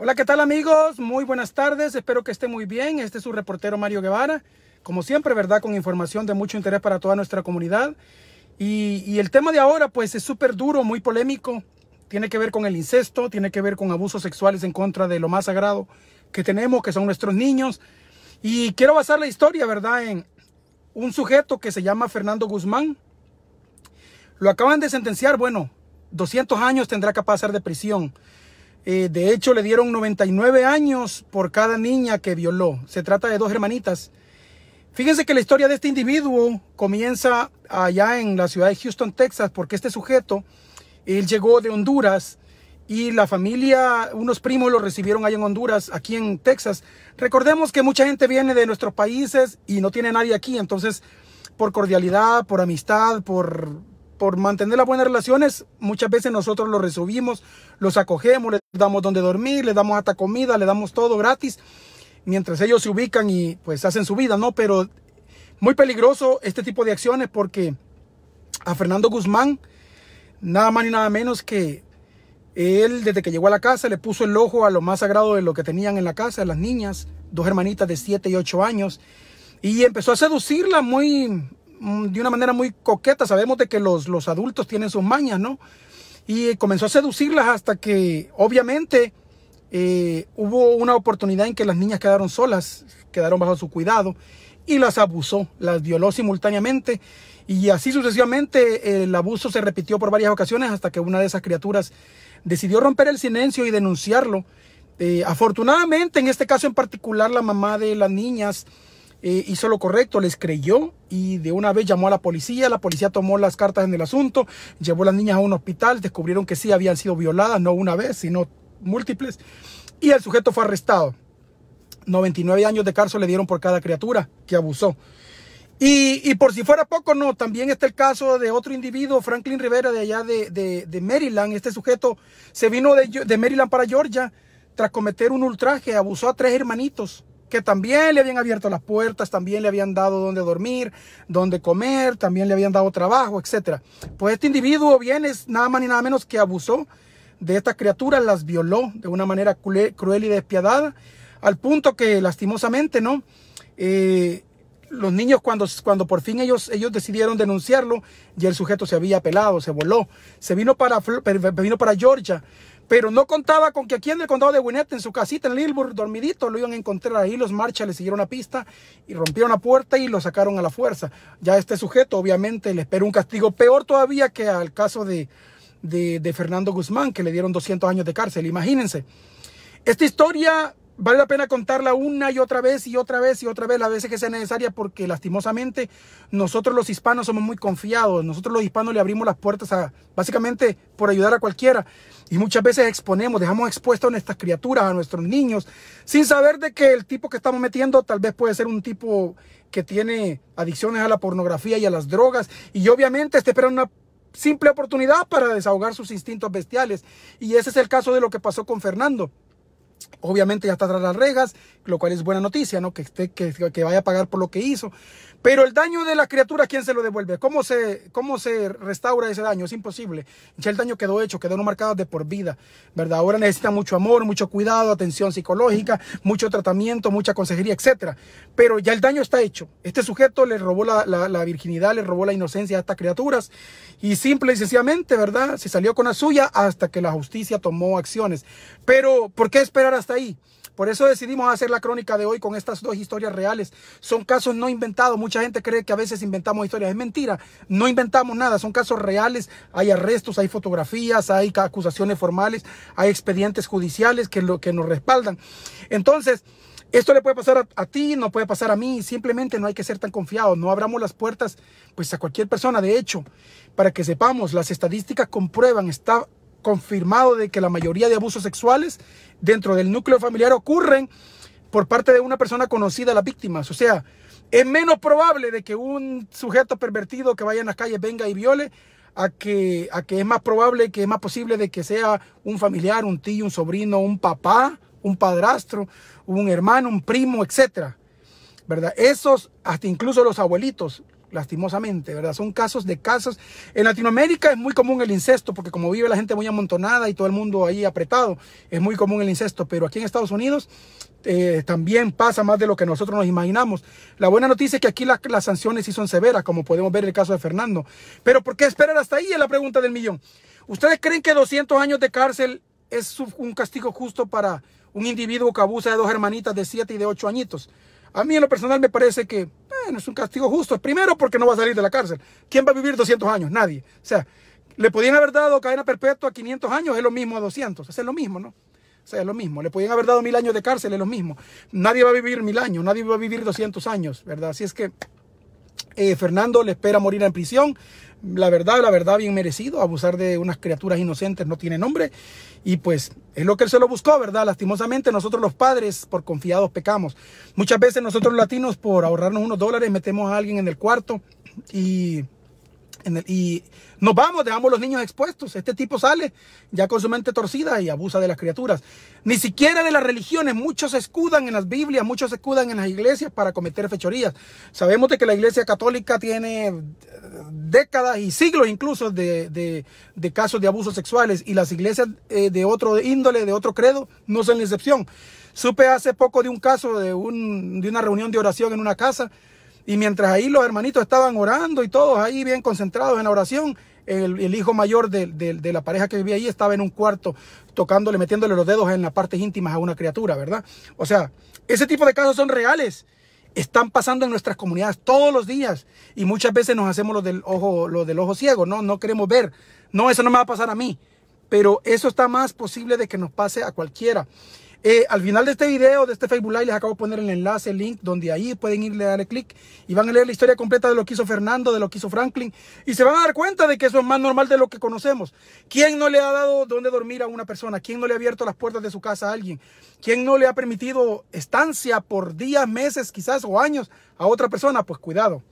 Hola, ¿qué tal amigos? Muy buenas tardes, espero que esté muy bien. Este es su reportero Mario Guevara, como siempre, ¿verdad? Con información de mucho interés para toda nuestra comunidad. Y, el tema de ahora, pues, es súper duro, muy polémico. Tiene que ver con el incesto, tiene que ver con abusos sexuales en contra de lo más sagrado que tenemos, que son nuestros niños. Y quiero basar la historia, ¿verdad? En un sujeto que se llama Fernando Guzmán. Lo acaban de sentenciar, bueno, 200 años tendrá que pasar de prisión. Eh, de hecho, le dieron 99 años por cada niña que violó. Se trata de dos hermanitas. Fíjense que la historia de este individuo comienza allá en la ciudad de Houston, Texas, porque este sujeto, él llegó de Honduras y la familia, unos primos lo recibieron allá en Honduras, aquí en Texas. Recordemos que mucha gente viene de nuestros países y no tiene nadie aquí, entonces por cordialidad, por amistad, por por mantener las buenas relaciones, muchas veces nosotros los recibimos, los acogemos, les damos donde dormir, les damos hasta comida, les damos todo gratis, mientras ellos se ubican y pues hacen su vida, ¿no? Pero muy peligroso este tipo de acciones porque a Fernando Guzmán, nada más ni nada menos que él desde que llegó a la casa le puso el ojo a lo más sagrado de lo que tenían en la casa, las niñas, dos hermanitas de 7 y 8 años, y empezó a seducirla muy Mm, de una manera muy coqueta. Sabemos de que los, los adultos tienen sus mañas, ¿no? Y comenzó a seducirlas hasta que, obviamente, eh, hubo una oportunidad en que las niñas quedaron solas, quedaron bajo su cuidado, y las abusó, las violó simultáneamente. Y así sucesivamente el abuso se repitió por varias ocasiones hasta que una de esas criaturas decidió romper el silencio y denunciarlo. Eh, afortunadamente, en este caso en particular, la mamá de las niñas eh, hizo lo correcto, les creyó y de una vez llamó a la policía, la policía tomó las cartas en el asunto, llevó a las niñas a un hospital, descubrieron que sí habían sido violadas, no una vez, sino múltiples, y el sujeto fue arrestado. 99 años de cárcel le dieron por cada criatura que abusó. Y, por si fuera poco, no, también está el caso de otro individuo, Franklin Rivera, de allá de, Maryland. Este sujeto se vino de, de Maryland para Georgia tras cometer un ultraje, abusó a tres hermanitos que también le habían abierto las puertas, también le habían dado donde dormir, donde comer, también le habían dado trabajo, etc. Pues este individuo bien, es nada más ni nada menos que abusó de estas criaturas, las violó de una manera cruel y despiadada, al punto que lastimosamente, ¿no? Eh, los niños cuando, cuando por fin ellos, ellos decidieron denunciarlo, y el sujeto se había apelado, se voló, se vino para, vino para Georgia, pero no contaba con que aquí en el condado de Winnet, en su casita en Lilburg, dormidito, lo iban a encontrar ahí. Los marchas le siguieron a pista y rompieron la puerta y lo sacaron a la fuerza. Ya este sujeto, obviamente, le espera un castigo peor todavía que al caso de, de, de Fernando Guzmán, que le dieron 200 años de cárcel. Imagínense. Esta historia vale la pena contarla una y otra vez y otra vez y otra vez, las veces que sea necesaria, porque lastimosamente nosotros los hispanos somos muy confiados, nosotros los hispanos le abrimos las puertas básicamente por ayudar a cualquiera, y muchas veces exponemos, dejamos expuestas a nuestras criaturas, a nuestros niños, sin saber de que el tipo que estamos metiendo tal vez puede ser un tipo que tiene adicciones a la pornografía y a las drogas, y obviamente está esperando una simple oportunidad para desahogar sus instintos bestiales, y ese es el caso de lo que pasó con Fernando. Obviamente ya está tras las regas lo cual es buena noticia, ¿no? Que, esté, que, que, vaya a pagar por lo que hizo. Pero el daño de la criatura, ¿quién se lo devuelve? ¿Cómo se, cómo se restaura ese daño? Es imposible. Ya el daño quedó hecho, quedó no marcado de por vida, ¿verdad? Ahora necesita mucho amor, mucho cuidado, atención psicológica, mucho tratamiento, mucha consejería, etc Pero ya el daño está hecho. Este sujeto le robó la, virginidad, le robó la inocencia a estas criaturas. Y simple y sencillamente, ¿verdad? Se salió con la suya hasta que la justicia tomó acciones. Pero, ¿por qué esperar? hasta ahí. Por eso decidimos hacer la crónica de hoy con estas dos historias reales. Son casos no inventados. Mucha gente cree que a veces inventamos historias. Es mentira. No inventamos nada. Son casos reales. Hay arrestos, hay fotografías, hay acusaciones formales, hay expedientes judiciales que, lo, que nos respaldan. Entonces, esto le puede pasar a, ti, no puede pasar a mí. Simplemente no hay que ser tan confiado, No abramos las puertas pues, a cualquier persona. De hecho, para que sepamos, las estadísticas comprueban, está confirmado de que la mayoría de abusos sexuales dentro del núcleo familiar ocurren por parte de una persona conocida a las víctimas. O sea, es menos probable de que un sujeto pervertido que vaya en las calles venga y viole a que, a que es más probable, que es más posible de que sea un familiar, un tío, un sobrino, un papá, un padrastro, un hermano, un primo, etcétera. ¿Verdad? Esos, hasta incluso los abuelitos, lastimosamente, ¿verdad? Son casos de casos. En Latinoamérica es muy común el incesto, porque como vive la gente muy amontonada y todo el mundo ahí apretado, es muy común el incesto, pero aquí en Estados Unidos eh, también pasa más de lo que nosotros nos imaginamos. La buena noticia es que aquí las sanciones sí son severas, como podemos ver en el caso de Fernando. Pero ¿por qué esperar hasta ahí? Es la pregunta del millón. ¿Ustedes creen que 200 años de cárcel es un castigo justo para un individuo que abusa de dos hermanitas de 7 y de 8 añitos? A mí en lo personal me parece que es un castigo justo. Primero, porque no va a salir de la cárcel. ¿Quién va a vivir 200 años? Nadie. O sea, le podían haber dado cadena perpetua a 500 años, es lo mismo a 200. Es lo mismo, ¿no? O sea, es lo mismo. Le podían haber dado mil años de cárcel, es lo mismo. Nadie va a vivir mil años, nadie va a vivir 200 años, ¿verdad? Así es que eh, Fernando le espera morir en prisión. La verdad, la verdad, bien merecido. Abusar de unas criaturas inocentes no tiene nombre. Y pues es lo que él se lo buscó, ¿verdad? Lastimosamente nosotros los padres por confiados pecamos. Muchas veces nosotros latinos por ahorrarnos unos dólares metemos a alguien en el cuarto y y nos vamos, dejamos los niños expuestos. Este tipo sale ya con su mente torcida y abusa de las criaturas. Ni siquiera de las religiones. Muchos se escudan en las Biblias, muchos se escudan en las iglesias para cometer fechorías. Sabemos de que la iglesia católica tiene eh, décadas y siglos incluso de, casos de abusos sexuales y las iglesias eh, de otro índole, de otro credo, no son la excepción. Supe hace poco de un caso de, de una reunión de oración en una casa y mientras ahí los hermanitos estaban orando y todos ahí bien concentrados en la oración, el, hijo mayor de, de, la pareja que vivía ahí estaba en un cuarto tocándole, metiéndole los dedos en las partes íntimas a una criatura, ¿verdad? O sea, ese tipo de casos son reales. Están pasando en nuestras comunidades todos los días y muchas veces nos hacemos lo del ojo, del ojo ciego, ¿no? No queremos ver. No, eso no me va a pasar a mí. Pero eso está más posible de que nos pase a cualquiera. Eh, al final de este video, de este Facebook Live, les acabo de poner el enlace, el link, donde ahí pueden irle a darle clic y van a leer la historia completa de lo que hizo Fernando, de lo que hizo Franklin, y se van a dar cuenta de que eso es más normal de lo que conocemos. ¿Quién no le ha dado dónde dormir a una persona? ¿Quién no le ha abierto las puertas de su casa a alguien? ¿Quién no le ha permitido estancia por días, meses, quizás o años a otra persona? Pues cuidado.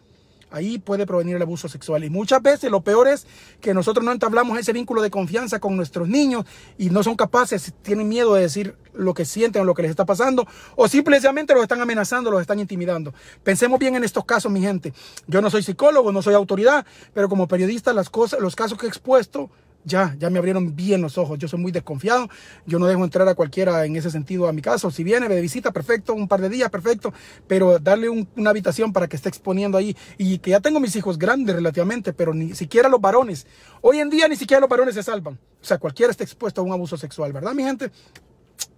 Ahí puede provenir el abuso sexual. Y muchas veces lo peor es que nosotros no entablamos ese vínculo de confianza con nuestros niños y no son capaces, tienen miedo de decir lo que sienten o lo que les está pasando o simplemente los están amenazando, los están intimidando. Pensemos bien en estos casos, mi gente. Yo no soy psicólogo, no soy autoridad, pero como periodista las cosas, los casos que he expuesto ya, ya me abrieron bien los ojos. Yo soy muy desconfiado. Yo no dejo entrar a cualquiera en ese sentido a mi casa. Si viene de visita, perfecto, un par de días, perfecto. Pero darle una habitación para que esté exponiendo ahí y que ya tengo mis hijos grandes relativamente, pero ni siquiera los varones. Hoy en día ni siquiera los varones se salvan. O sea, cualquiera está expuesto a un abuso sexual, ¿verdad, mi gente?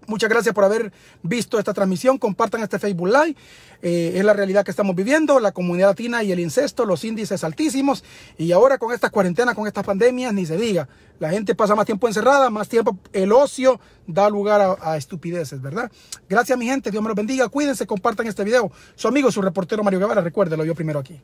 Muchas gracias por haber visto esta transmisión. Compartan este Facebook Live. Eh, es la realidad que estamos viviendo, la comunidad latina y el incesto, los índices altísimos. Y ahora con estas cuarentenas, con estas pandemias, ni se diga. La gente pasa más tiempo encerrada, más tiempo. El ocio da lugar a, estupideces, ¿verdad? Gracias, mi gente. Dios me los bendiga. Cuídense, compartan este video. Su amigo, su reportero Mario Guevara. Recuérdelo yo primero aquí.